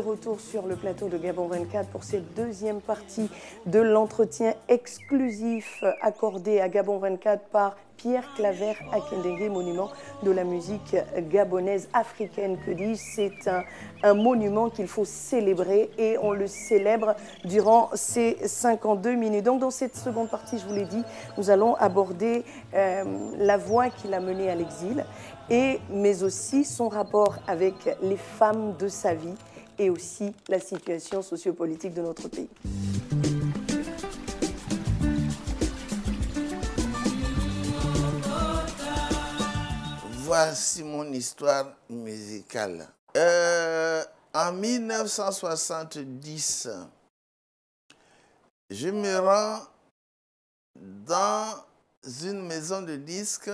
retour sur le plateau de Gabon 24 pour cette deuxième partie de l'entretien exclusif accordé à Gabon 24 par Pierre Claver Akendenge, monument de la musique gabonaise africaine, que dis C'est un, monument qu'il faut célébrer et on le célèbre durant ces 52 minutes. Donc, dans cette seconde partie, je vous l'ai dit, nous allons aborder euh, la voie qui l'a menée à l'exil et mais aussi son rapport avec les femmes de sa vie et aussi la situation sociopolitique de notre pays. Voici mon histoire musicale. Euh, en 1970, je me rends dans une maison de disques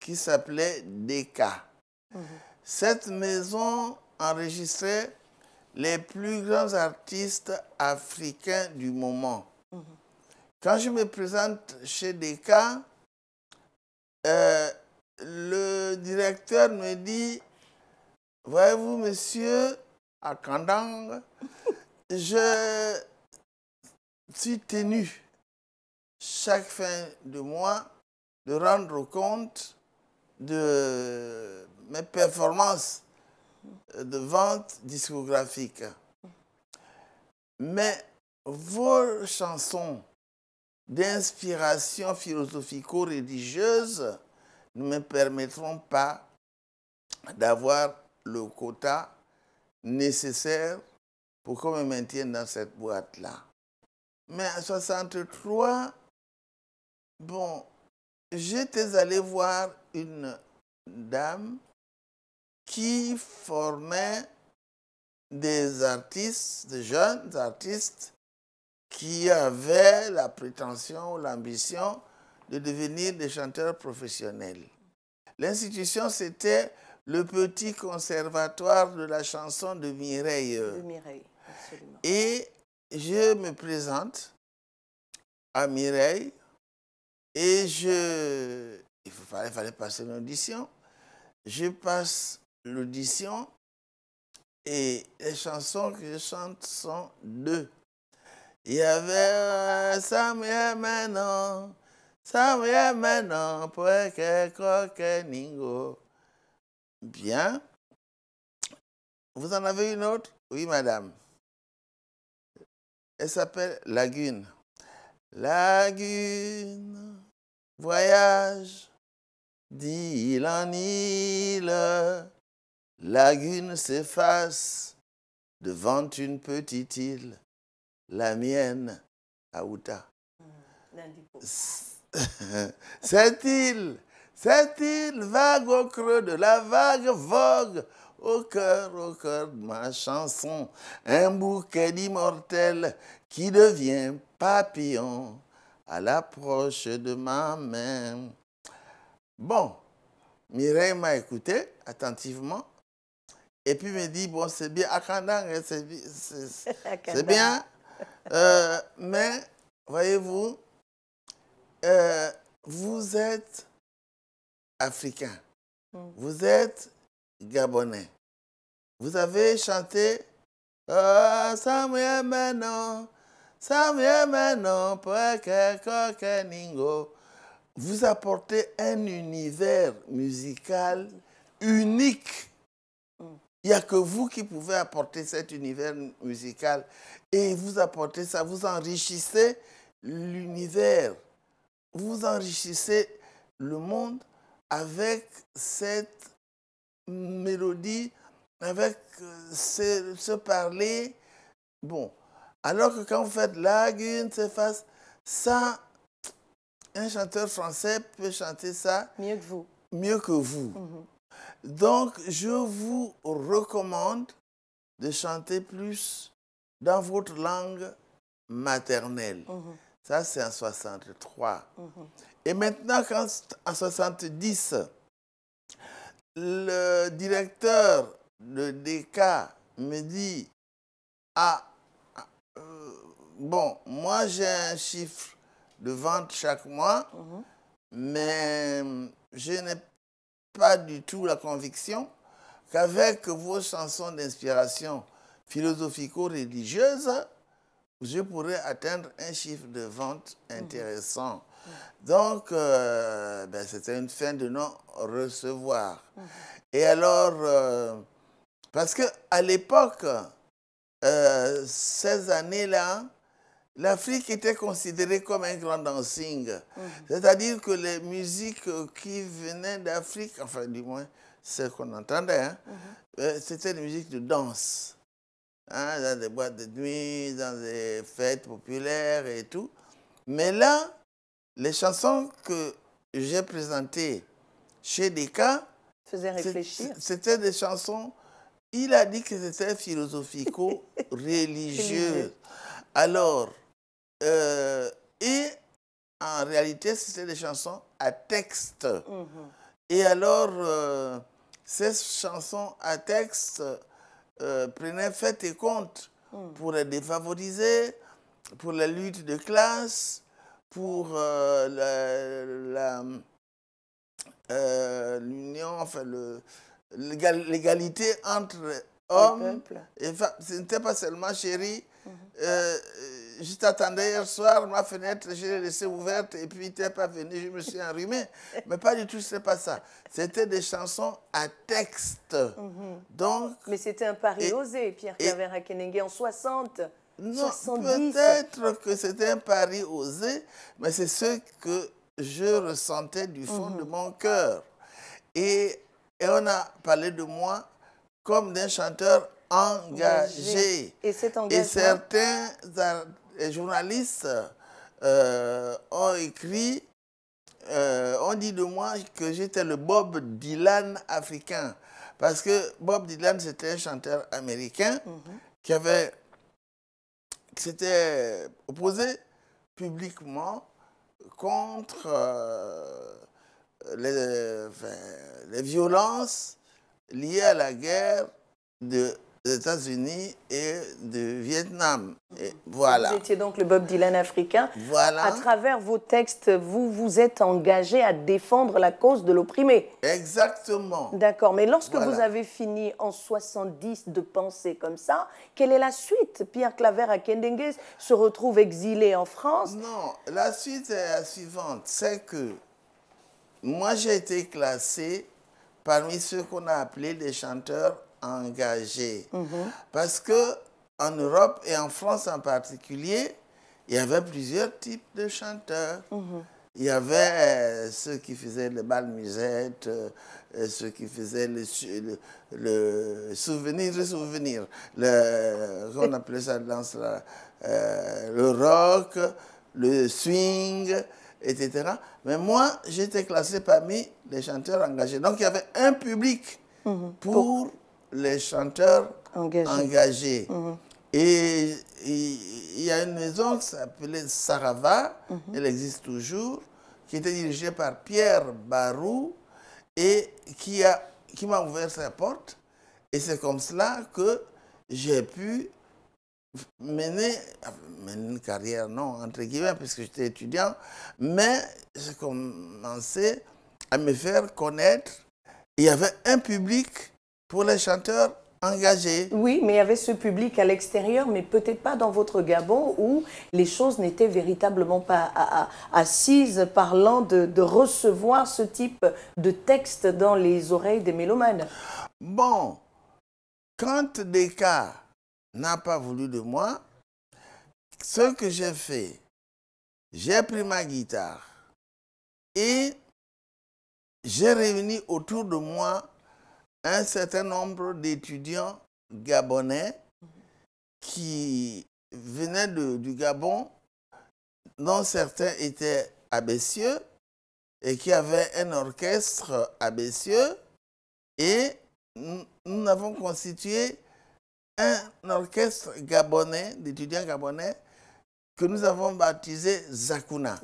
qui s'appelait Deka. Mhm. Cette maison enregistrait les plus grands artistes africains du moment. Mhm. Quand je me présente chez Deka, euh, le directeur me dit, voyez-vous monsieur, à Kandang, je suis tenu chaque fin de mois de rendre compte de mes performances de vente discographique. Mais vos chansons d'inspiration philosophico-religieuse ne me permettront pas d'avoir le quota nécessaire pour qu'on me maintienne dans cette boîte-là. Mais à 63, bon, j'étais allé voir une dame qui formait des artistes, des jeunes artistes qui avaient la prétention ou l'ambition de devenir des chanteurs professionnels. L'institution, c'était le petit conservatoire de la chanson de Mireille. De Mireille, absolument. Et je me présente à Mireille et je... Il fallait, passer une audition. Je passe l'audition et les chansons que je chante sont deux. Il y avait Samuel euh, maintenant, Samuel maintenant, pour que ningo. Bien. Vous en avez une autre Oui, madame. Elle s'appelle Lagune. Lagune, voyage d'île en île Lagune s'efface devant une petite île, la mienne, Aouta. Hmm, cette île, cette île vague au creux de la vague vogue, au cœur, au cœur de ma chanson, un bouquet d'immortels qui devient papillon à l'approche de ma main. Bon, Mireille m'a écouté attentivement et puis me dit, bon, c'est bien, hein, c'est bien. Euh, mais, voyez-vous, euh, vous êtes africain. Hmm. Vous êtes gabonais. Vous avez chanté Samuel oh, Samuel Vous apportez un univers musical unique il n'y a que vous qui pouvez apporter cet univers musical. Et vous apportez ça, vous enrichissez l'univers, vous enrichissez le monde avec cette mélodie, avec euh, ce, parler. Bon, alors que quand vous faites la c'est face, ça, un chanteur français peut chanter ça. Mieux que vous. Mieux que vous. Mm-hmm. Donc, je vous recommande de chanter plus dans votre langue maternelle. Mhm. Ça, c'est en 63. Mhm. Et maintenant, quand, en 70, le directeur de DK me dit, ah, ah euh, bon, moi j'ai un chiffre de vente chaque mois, mhm. mais je n'ai pas du tout la conviction qu'avec vos chansons d'inspiration philosophico-religieuse, je pourrais atteindre un chiffre de vente intéressant. Mm-hmm. Donc, euh, ben, c'était une fin de non-recevoir. Mm-hmm. Et alors, euh, parce parce qu'à l'époque, euh, ces années-là, L'Afrique était considérée comme un grand dancing. Mhm. C'est-à-dire que les musiques qui venaient d'Afrique, enfin du moins celles qu'on entendait, hein, mhm. euh, c'était des musiques de danse. Hein, dans des boîtes de nuit, dans des fêtes populaires et tout. Mais là, les chansons que j'ai présentées chez Deka... Faisaient réfléchir. C'était des chansons... Il a dit que c'était philosophico-religieux. Alors, euh, et en réalité, c'était des chansons à texte. Mhm. Et alors, euh, ces chansons à texte euh, prenaient fait et compte mhm. pour les défavorisés, pour la lutte de classe, pour l'union, enfin, l'égalité entre hommes et femmes. Ce n'était pas seulement chérie. Mhm je t'attendais hier soir, ma fenêtre, je l'ai laissée ouverte et puis tu n'es pas venu, je me suis enrhumé. Mais pas du tout, ce n'est pas ça. C'était des chansons à texte. Mhm. Donc, Mais c'était un pari osé, Pierre Cavera Kenenge, en 60. Non, peut-être que c'était un pari osé, mais c'est ce que je ressentais du fond de mhm. mon cœur. Et, on a parlé de moi comme d'un chanteur engagé. Et, et certains les journalistes euh, ont écrit, euh, ont dit de moi que j'étais le Bob Dylan africain. Parce que Bob Dylan, c'était un chanteur américain mhm. qui avait qui s'était opposé publiquement contre euh, les, les violences liées à la guerre de des États-Unis et du Vietnam. Mhm. voilà. Vous étiez donc le Bob Dylan africain. Voilà. À travers vos textes, vous vous êtes engagé à défendre la cause de l'opprimé. Exactement. D'accord. Mais lorsque vous avez fini en 70 de penser comme ça, quelle est la suite Pierre Claver à Kendengue se retrouve exilé en France. Non, la suite est la suivante. C'est que moi, j'ai été classé parmi ceux qu'on a appelés des chanteurs engagés. Mhm. Parce que en Europe et en France en particulier, il y avait plusieurs types de chanteurs. Mhm. Il y avait euh, ceux qui faisaient le bal musette, euh, euh, ceux qui faisaient le, souvenir, le souvenir, le, on appelait ça le rock, le swing, etc. Mais moi, j'étais classé parmi les chanteurs engagés. Donc il y avait un public mhm. pour les chanteurs engagés. Mhm. Et il y a une maison qui s'appelait Sarava, mhm. elle existe toujours, qui était dirigée par Pierre Barou et qui m'a qui ouvert sa porte. Et c'est comme cela que j'ai pu mener, mener, une carrière, non, entre guillemets, parce que j'étais étudiant, mais j'ai commencé à me faire connaître. Il y avait un public pour les chanteurs engagés. Oui, mais il y avait ce public à l'extérieur, mais peut-être pas dans votre Gabon où les choses n'étaient véritablement pas assises parlant de, recevoir ce type de texte dans les oreilles des mélomanes. Bon, quand Descartes n'a pas voulu de moi, ce que j'ai fait, j'ai pris ma guitare et j'ai réuni autour de moi un certain nombre d'étudiants gabonais qui venaient du Gabon, dont certains étaient abessieux et qui avaient un orchestre abessieux. Et nous, avons constitué un orchestre gabonais, d'étudiants gabonais, que nous avons baptisé Zakuna.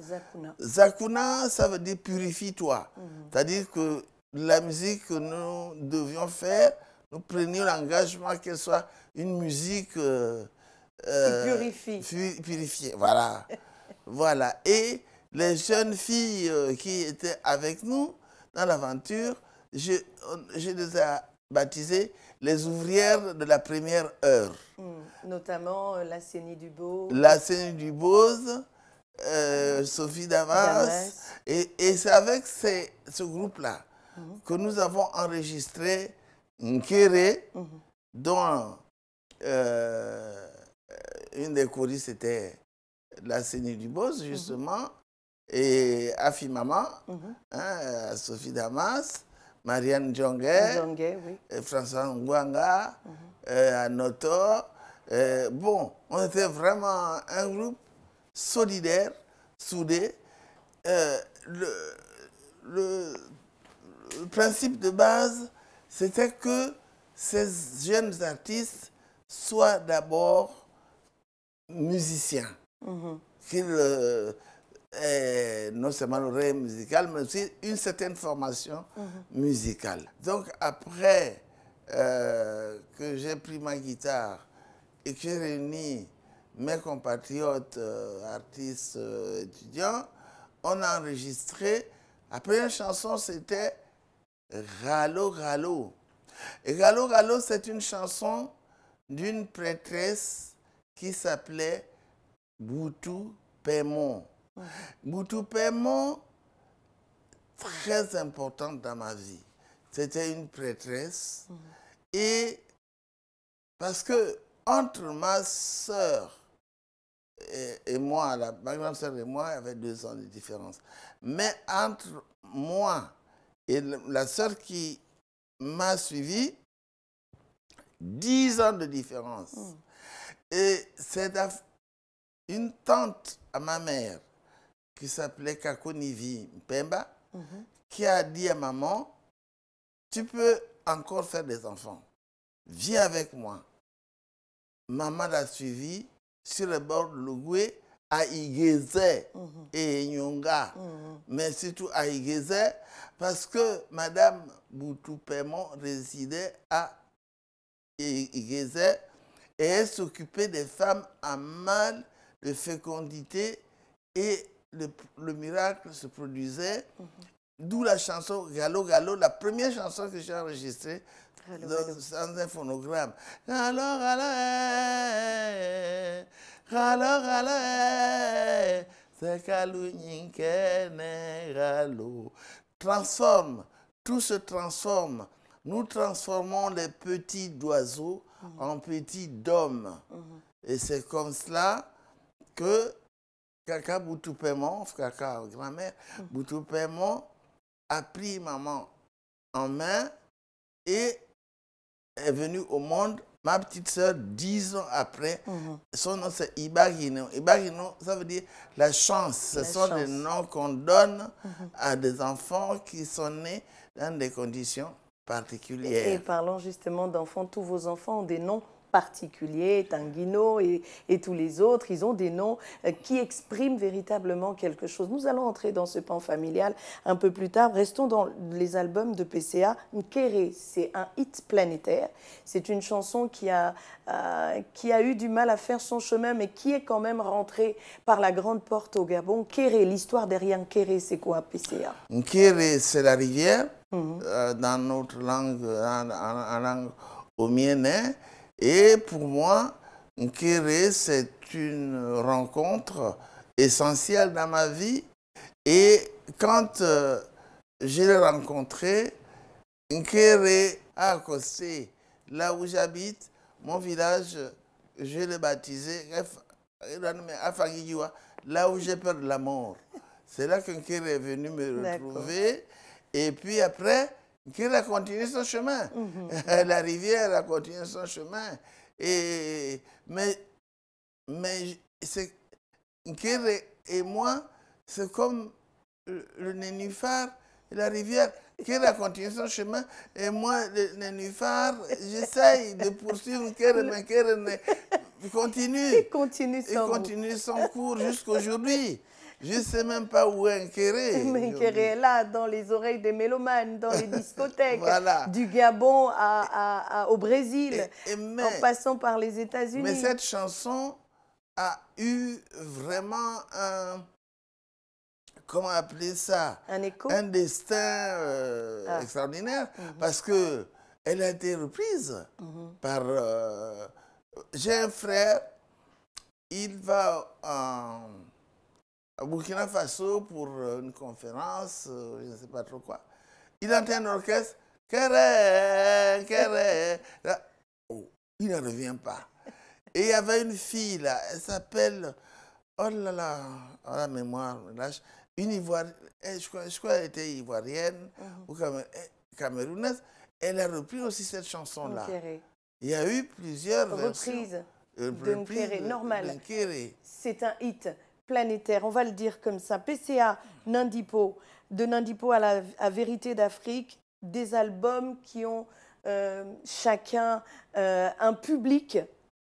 Zakuna, ça veut dire purifie-toi. Mhm. C'est-à-dire que la musique que nous devions faire, nous prenions l'engagement qu'elle soit une musique euh, euh purifie. purifiée. Voilà. voilà. Et les jeunes filles euh, qui étaient avec nous dans l'aventure, je, je les ai baptisées les ouvrières de la première heure. Hmm. Notamment euh, la du Dubose. La Sénie du euh, Sophie Damas. Et, c'est avec ce groupe-là que nous avons enregistré Nkere, dont euh, une des choristes était la Seigneur du Boss, justement, et Afi Maman, hein, Sophie Damas, Marianne Djonguet, François Nguanga, Anoto. Euh, euh, bon, on était vraiment un groupe solidaire, soudé. le, le le euh, principe de base, c'était que ces jeunes artistes soient d'abord musiciens, mhm. qu'ils euh, aient non seulement l'oreille musicale, mais aussi une certaine formation mhm. musicale. Donc après euh, que j'ai pris ma guitare et que j'ai réuni mes compatriotes artistes étudiants, on a enregistré. La première chanson, c'était Ralo Ralo. Ralo Ralo, c'est une chanson d'une prêtresse qui s'appelait Boutou Paimon. Boutou Paimon, très importante dans ma vie. C'était une prêtresse. Mm-hmm. Et parce que entre ma sœur et, moi, la, ma grande sœur et moi, il y avait deux ans de différence. Mais entre moi et la sœur qui m'a suivi, dix ans de différence. Hmm. Et c'est une tante à ma mère qui s'appelait Kakonivi Mpemba mhm. qui a dit à maman, tu peux encore faire des enfants. Viens avec moi. Maman l'a suivi sur le bord de l'Ougoué Igize mhm. et Nyonga, mhm. mais surtout Igize, parce que Madame Boutou résidait à Igize et elle s'occupait des femmes à mal de fécondité et le, miracle se produisait. Mhm. D'où la chanson Galo galo », la première chanson que j'ai enregistrée dans, un phonogramme. Eh, eh, eh, Transforme, tout se transforme. Nous transformons les petits oiseaux en petits d'hommes. Et c'est comme cela que Kaka Boutoupémon, Kaka grand-mère, Boutou a pris maman en main et est venu au monde Ma petite soeur, dix ans après, son nom c'est Ibarino. Ibarino, ça veut dire la chance. Ce sont des noms qu'on donne à des enfants qui sont nés dans des conditions particulières. et parlons justement d'enfants. Tous vos enfants ont des noms particulier, Tanguino et, tous les autres, ils ont des noms euh, qui expriment véritablement quelque chose. Nous allons entrer dans ce pan familial un peu plus tard. Restons dans les albums de PCA. Nkere, c'est un hit planétaire. C'est une chanson qui a, euh, qui a eu du mal à faire son chemin, mais qui est quand même rentrée par la grande porte au Gabon. Nkere, l'histoire derrière Nkere, c'est quoi PCA Nkere, c'est la rivière. Mhm. Euh, dans notre langue, en, langue au et pour moi, Nkere, c'est une rencontre essentielle dans ma vie. Et quand euh, je l'ai rencontré, Nkere a accosté là où j'habite, mon village, je l'ai baptisé là où j'ai peur de la mort. C'est là que est venu me retrouver. Et puis après, quelle a continué son chemin. Mm-hmm. la rivière a continué son chemin. Et, mais mais et moi, c'est comme le nénuphar et la rivière. Qu'elle a continué son chemin et moi, le nénuphar, j'essaye de poursuivre qu'elle mais continue. continue son, cours continue son cours jusqu'aujourd'hui. Je ne sais même pas où est Nkéré. est là, dans les oreilles des mélomanes, dans les discothèques, du Gabon à, au Brésil, en passant par les États-Unis. Mais cette chanson a eu vraiment un comment appeler ça Un écho Un destin euh, ah. extraordinaire mhm. parce que elle a été reprise mhm. par... Euh, j'ai un frère, il va en à Burkina Faso pour euh, une conférence, euh, je ne sais pas trop quoi. Il entend un orchestre, Kéré, Kéré. Oh, il ne revient pas. Et il y avait une fille là, elle s'appelle, oh là là, oh, la mémoire, une ivoirienne, eh, je crois, je crois qu'elle était ivoirienne mhm. ou eh, camerounaise, elle a repris aussi cette chanson-là. Il y a eu plusieurs reprises. Reprise de Nkere, normal. C'est un hit planétaire, on va le dire comme ça, PCA Nindipo, de Nandipo à, la, Vérité d'Afrique, des albums qui ont euh, chacun euh, un public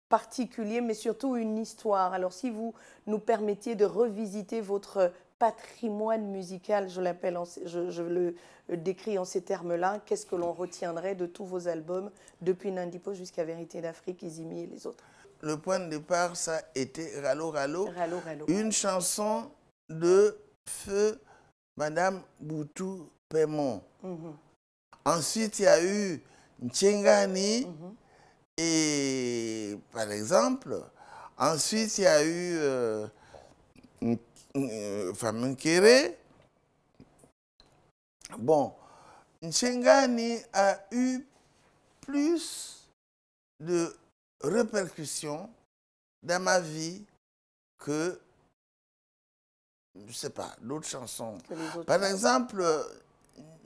particulier, mais surtout une histoire. Alors si vous nous permettiez de revisiter votre patrimoine musical, je l'appelle, je, je, le décris en ces termes-là, qu'est-ce que l'on retiendrait de tous vos albums depuis Nandipo jusqu'à Vérité d'Afrique, Izimi et les autres le point de départ, ça était été Rallo. Rallo, Une chanson de Feu Madame Boutou Paimon. Mhm. Ensuite, il y a eu Nchengani, mhm. et par exemple, ensuite, il y a eu euh, Femme Kéré. Bon, Nchengani a eu plus de répercussions dans ma vie que, je sais pas, d'autres chansons. Par exemple,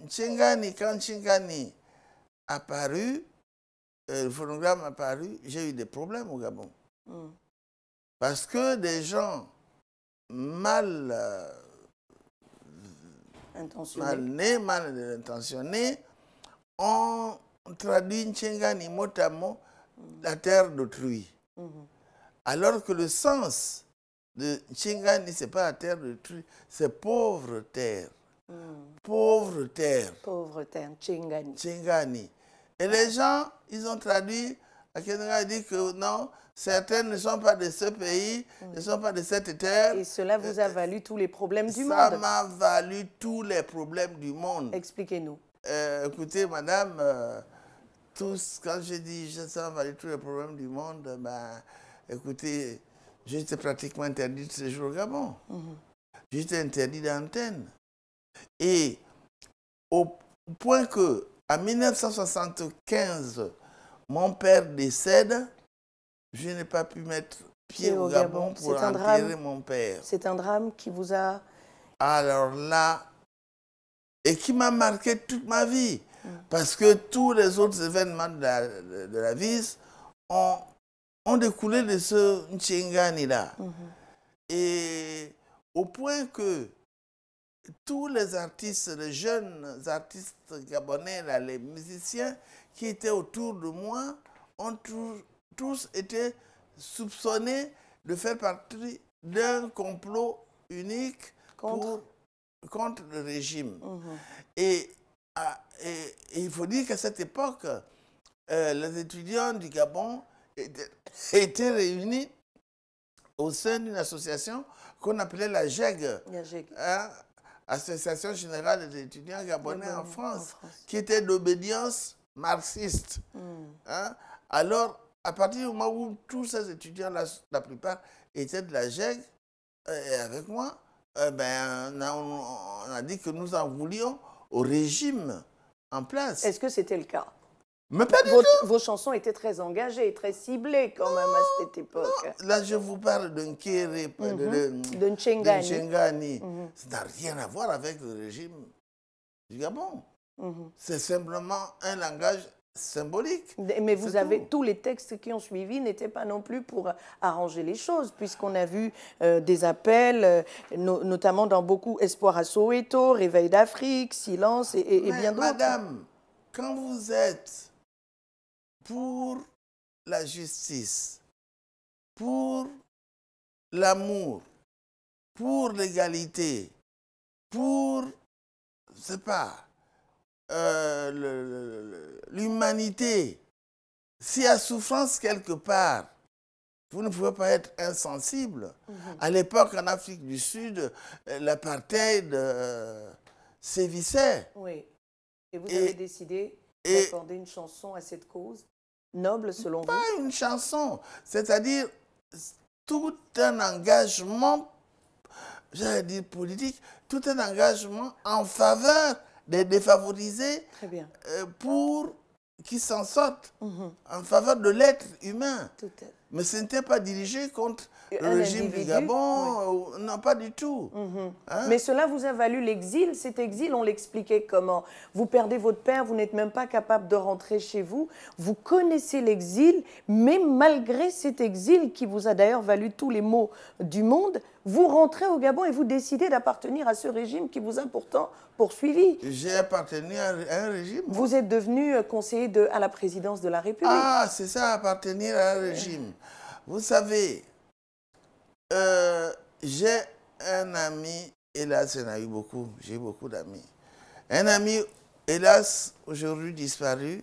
Chingani, quand Chingani apparu, euh, le phonogramme apparu, j'ai eu des problèmes au Gabon. Hmm. Parce que des gens mal, euh, mal nés, mal intentionnés, ont traduit Nchengani mot à mot la terre d'autrui. Mhm. Alors que le sens de Chingani, ce n'est pas la terre d'autrui, c'est pauvre terre. Mhm. Pauvre terre. Pauvre terre, Chingani. Chingani. Et les gens, ils ont traduit, à a dit que non, certains ne sont pas de ce pays, mhm. ne sont pas de cette terre. Et cela vous a euh, valu tous les problèmes du monde. Ça m'a valu tous les problèmes du monde. Expliquez-nous. Euh, écoutez, madame, euh, tous, quand j'ai dit je ça va tous les problèmes du monde, ben, écoutez, j'étais pratiquement interdit de séjour au Gabon. Mhm. J'étais interdit d'antenne. Et au point que, en 1975, mon père décède, je n'ai pas pu mettre pied au, Gabon, Gabon. pour enterrer mon père. C'est un drame qui vous a... Alors là, et qui m'a marqué toute ma vie. Parce que tous les autres événements de la, de, la vie ont, ont, découlé de ce Nchengani-là. Mhm. Et au point que tous les artistes, les jeunes artistes gabonais, là, les musiciens qui étaient autour de moi, ont tous, étaient été soupçonnés de faire partie d'un complot unique contre, contre le régime. Mhm. Et ah, et, il faut dire qu'à cette époque, euh, les étudiants du Gabon étaient, réunis au sein d'une association qu'on appelait la JEG, e e hein, Association Générale des étudiants gabonais en France, qui était d'obédience marxiste. Hmm. Hein. Alors, à partir du moment où tous ces étudiants, la, la plupart, étaient de la JEG, e euh, et avec moi, euh, ben, on a dit que nous en voulions au régime en place. Est-ce que c'était le cas mais pas du vos, chansons étaient très engagées, très ciblées quand même à cette époque. Là, je vous parle d'un Kéré, mm de, mhm. de, Chengani. Mhm. Ça n'a rien à voir avec le régime du Gabon. Mhm. C'est simplement un langage symbolique. Mais vous avez tous les textes qui ont suivi n'étaient pas non plus pour arranger les choses, puisqu'on a vu euh, des appels, euh, notamment dans beaucoup Espoir à Soweto, Réveil d'Afrique, Silence et, bien d'autres. Madame, quand vous êtes pour la justice, pour l'amour, pour l'égalité, pour, je sais pas, euh, l'humanité, s'il y a souffrance quelque part, vous ne pouvez pas être insensible. Mhm. À l'époque, en Afrique du Sud, euh, l'apartheid euh, sévissait. Oui. Et vous avez décidé d'accorder une chanson à cette cause noble, selon vous Pas une chanson. C'est-à-dire tout un engagement, j'allais dire politique, tout un engagement en faveur des défavorisés euh, pour qu'ils s'en sortent mm-hmm. en faveur de l'être humain. Mais ce n'était pas dirigé contre le régime du Gabon, euh, non, pas du tout. Mhm. Hein? Mais cela vous a valu l'exil. Cet exil, on l'expliquait comment Vous perdez votre père, vous n'êtes même pas capable de rentrer chez vous. Vous connaissez l'exil, mais malgré cet exil qui vous a d'ailleurs valu tous les maux du monde, vous rentrez au Gabon et vous décidez d'appartenir à ce régime qui vous a pourtant poursuivi. J'ai appartenu à un régime. Vous êtes devenu euh, conseiller à la présidence de la République. Ah, c'est ça, appartenir à un régime. Vous savez, euh, j'ai un ami, hélas, il en a eu beaucoup, j'ai beaucoup d'amis. Un ami, hélas, aujourd'hui disparu,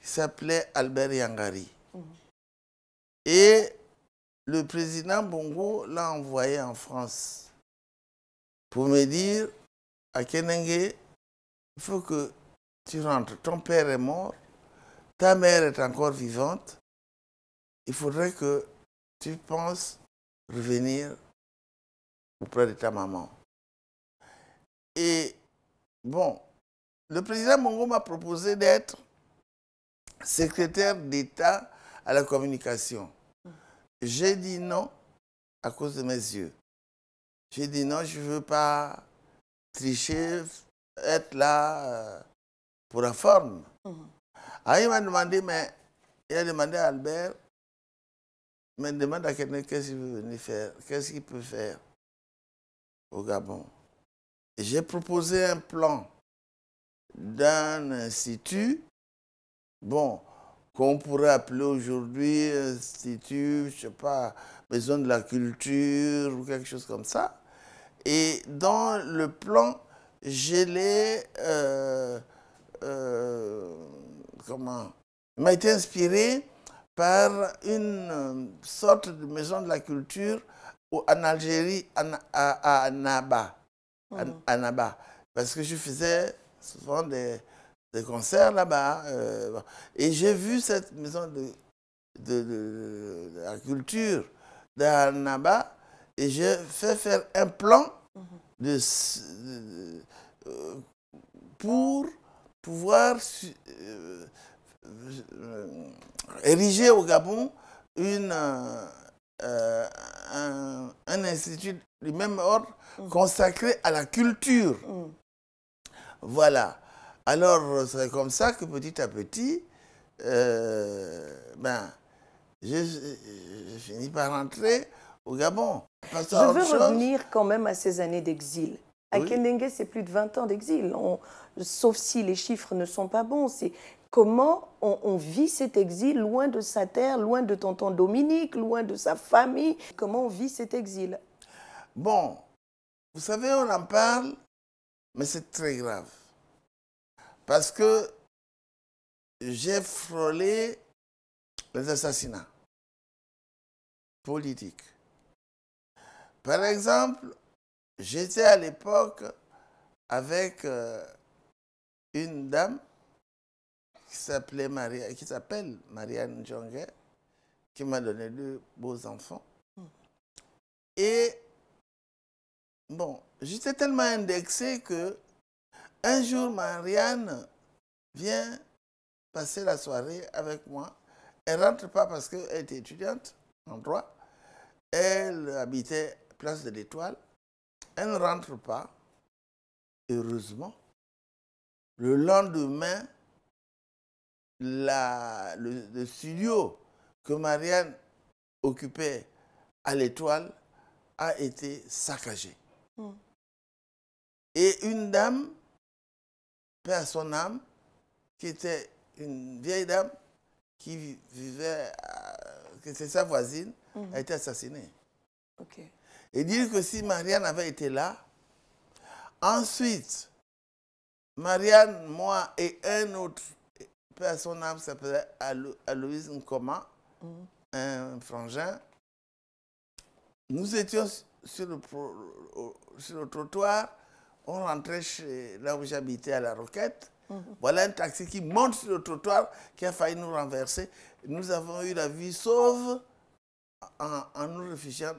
il s'appelait Albert Yangari. Mhm. Et le président Bongo l'a envoyé en France pour me dire à Kenenge, il faut que tu rentres. Ton père est mort, ta mère est encore vivante, il faudrait que tu penses revenir auprès de ta maman. Et bon, le président Mongo m'a proposé d'être secrétaire d'État à la communication. J'ai dit non à cause de mes yeux. J'ai dit non, je ne veux pas tricher, être là euh, pour la forme. Mhm. Alors ah, il m'a demandé, mais il a demandé à Albert, mais demande à quelqu'un qu'est-ce qu'il veut venir faire, qu'est-ce qu'il peut faire au Gabon. J'ai proposé un plan d'un institut, bon, qu'on pourrait appeler aujourd'hui institut, je sais pas, maison de la culture ou quelque chose comme ça. Et dans le plan, je l'ai, euh, euh, comment, m'a été inspiré par une euh, sorte de maison de la culture en Algérie, à, Naba. À, mhm. Parce que je faisais souvent des, concerts là-bas. Hein, euh, et j'ai vu cette maison de, la culture d'Anaba Naba et j'ai fait faire un plan mhm. euh, pour pouvoir euh, ériger au Gabon une, euh, euh, un, institut du même ordre mm. consacré à la culture. Mm. Voilà. Alors, c'est comme ça que petit à petit, ben, je, finis par rentrer au Gabon. Je veux revenir quand même à ces années d'exil. À c'est plus de 20 ans d'exil. Sauf si les chiffres ne sont pas bons comment on, vit cet exil loin de sa terre, loin de tonton Dominique, loin de sa famille Comment on vit cet exil Bon, vous savez, on en parle, mais c'est très grave. Parce que j'ai frôlé les assassinats politiques. Par exemple, j'étais à l'époque avec euh, une dame qui s'appelait qui s'appelle Marianne Jonger, qui m'a donné deux beaux enfants. Et bon, j'étais tellement indexé que un jour Marianne vient passer la soirée avec moi. Elle rentre pas parce qu'elle était étudiante en droit. Elle habitait place de l'Étoile. Elle ne rentre pas. Heureusement, le lendemain, la, le, studio que Marianne occupait à l'étoile a été saccagé. Hmm. Et une dame, paix son âme, qui était une vieille dame qui vivait, à, qui était sa voisine, hmm. a été assassinée. Et dire que si Marianne avait été là, ensuite, Marianne, moi et un autre son âme s'appelait Aloïse Nkoma, mm. un frangin. Nous étions sur le, sur le trottoir, on rentrait chez, là où j'habitais à la Roquette. Mm. Voilà un taxi qui monte sur le trottoir, qui a failli nous renverser. Nous avons eu la vie sauve en, nous réfugiant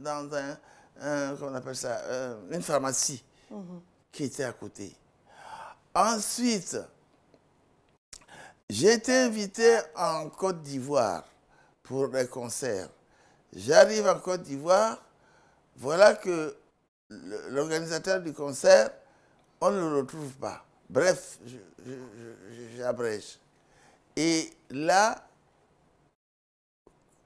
dans un, appelle ça, euh, une pharmacie mm-hmm. qui était à côté. Ensuite, j'ai été invité en Côte d'Ivoire pour un concert. J'arrive en Côte d'Ivoire, voilà que l'organisateur du concert, on ne le retrouve pas. Bref, j'abrège. Et là,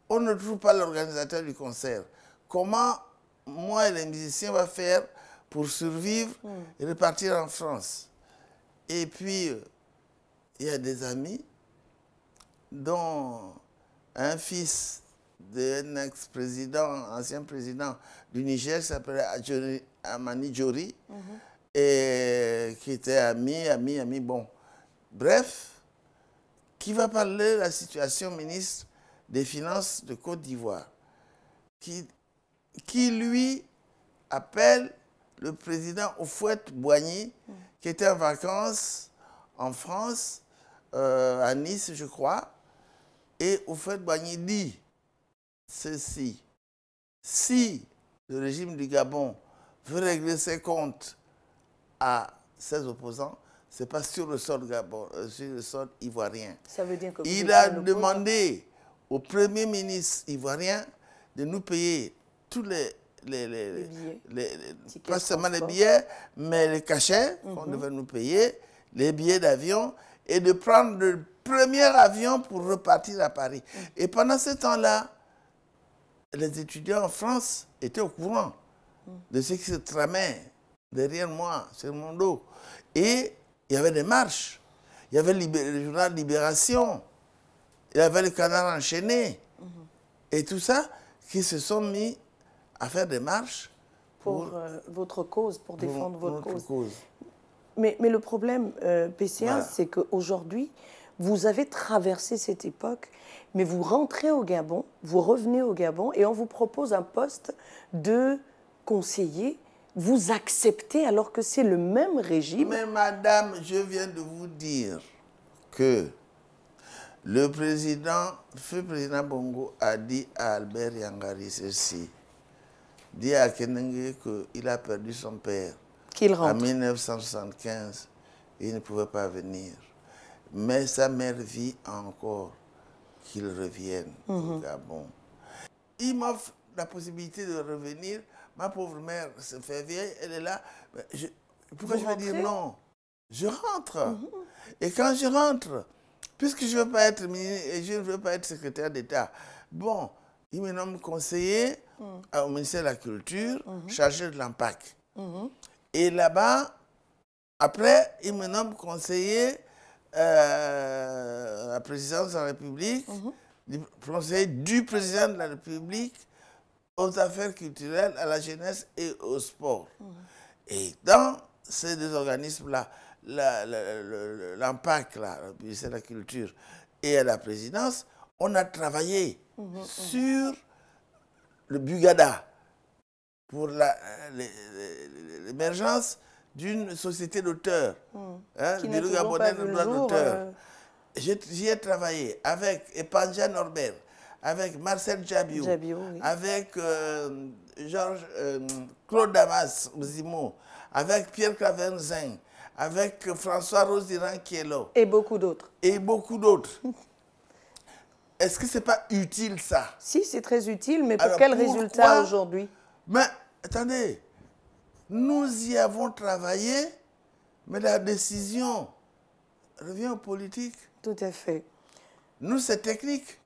on ne trouve pas l'organisateur du concert. Comment moi et les musiciens on va faire pour survivre et hmm. repartir en France Et puis, euh, il y a des amis dont un fils d'un ex-président, ancien président du Niger, s'appelait Amani Jori, mhm. et qui était ami, ami, ami, bon. Bref, qui va parler de la situation ministre des Finances de Côte d'Ivoire, qui, lui appelle le président Oufouette Boigny, mhm. qui était en vacances en France, euh, à Nice, je crois, et au fait Boigny dit ceci. Si le régime du Gabon veut régler ses comptes à ses opposants, c'est pas sur le sol Gabon, euh, sur le sol ivoirien. Ça veut dire Il a demandé au Premier ministre ivoirien de nous payer tous les pas seulement les billets, mais les cachets qu'on mhm. devait nous payer, les billets d'avion et de prendre le premier avion pour repartir à Paris. Et pendant ce temps-là, les étudiants en France étaient au courant de ce qui se tramait derrière moi, sur mon dos. Et il y avait des marches. Il y avait le journal Libération. Il y avait le Canal enchaîné. Mhm. Et tout ça, qui se sont mis à faire des marches. Pour, euh, votre cause, pour défendre votre, cause. Mais, le problème, euh, PCA, c'est qu'aujourd'hui, vous avez traversé cette époque, mais vous rentrez au Gabon, vous revenez au Gabon, et on vous propose un poste de conseiller vous acceptez alors que c'est le même régime. Mais madame, je viens de vous dire que le président, le président Bongo a dit à Albert Yangari ceci, dit à Kenenge qu'il a perdu son père. En 1975, il ne pouvait pas venir. Mais sa mère vit encore qu'il revienne au mhm. Gabon. Il m'offre la possibilité de revenir. Ma pauvre mère se fait vieille, elle est là. pourquoi je vais dire non Je rentre. Mhm. Et quand je rentre, puisque je ne veux pas être ministre et je ne veux pas être secrétaire d'État, bon, il me nomme conseiller mhm. au ministère de la Culture, chargé de l'impact. Et là-bas, après, il me nomme conseiller euh, à la présidence de la République, mhm. conseiller du président de la République aux affaires culturelles, à la jeunesse et au sport. Mhm. Et dans ces deux organismes-là, l'impact, là, le de la Culture et à la présidence, on a travaillé mhm, sur le Bugada pour euh, l'émergence d'une société d'auteurs. Hmm. Hein, qui n'est pas euh. J'y ai, travaillé avec Epanja Norbert, avec Marcel Jabiou, avec euh, Georges Claude Damas Zimo, avec Pierre Clavenzin, avec François Rosiran qui est là. Et beaucoup d'autres. Et beaucoup d'autres. Est-ce que ce n'est pas utile ça Si, c'est très utile, mais pour quel résultat aujourd'hui Mais attendez, nous y avons travaillé, mais la décision revient aux politiques. Tout à fait. Nous, c'est technique.